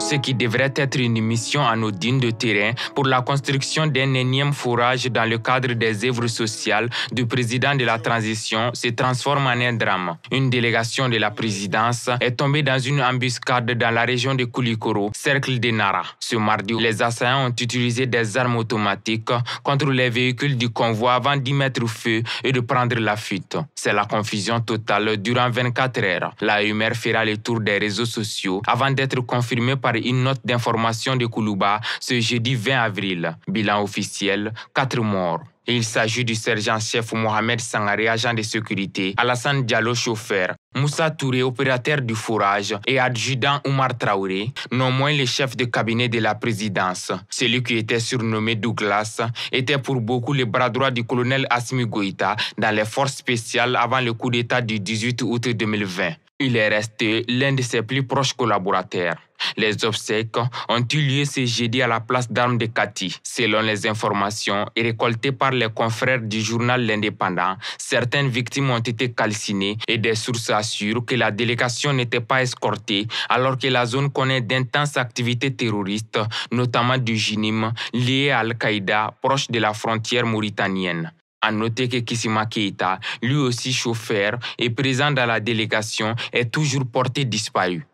ce qui devrait être une mission anodine de terrain pour la construction d'un énième fourrage dans le cadre des œuvres sociales du président de la transition se transforme en un drame. Une délégation de la présidence est tombée dans une embuscade dans la région de Koulikoro, cercle de Nara. Ce mardi, les assaillants ont utilisé des armes automatiques contre les véhicules du convoi avant d'y mettre feu et de prendre la fuite. C'est la confusion totale durant 24 heures. La humeur fera le tour des réseaux sociaux avant d'être confirmée par une note d'information de Koulouba ce jeudi 20 avril. Bilan officiel, quatre morts. Il s'agit du sergent-chef Mohamed Sangaré, agent de sécurité, Alassane Diallo, chauffeur, Moussa Touré, opérateur du fourrage, et adjudant Oumar Traoré, non moins le chef de cabinet de la présidence. Celui qui était surnommé Douglas était pour beaucoup le bras droit du colonel Asmi Goïta dans les forces spéciales avant le coup d'État du 18 août 2020. Il est resté l'un de ses plus proches collaborateurs. Les obsèques ont eu lieu ce jeudi à la place d'armes de Kati. Selon les informations récoltées par les confrères du journal L'Indépendant, certaines victimes ont été calcinées et des sources assurent que la délégation n'était pas escortée alors que la zone connaît d'intenses activités terroristes, notamment du Jinim, lié à Al-Qaïda proche de la frontière mauritanienne. A noter que Kissima Keita, lui aussi chauffeur et présent dans la délégation, est toujours porté disparu.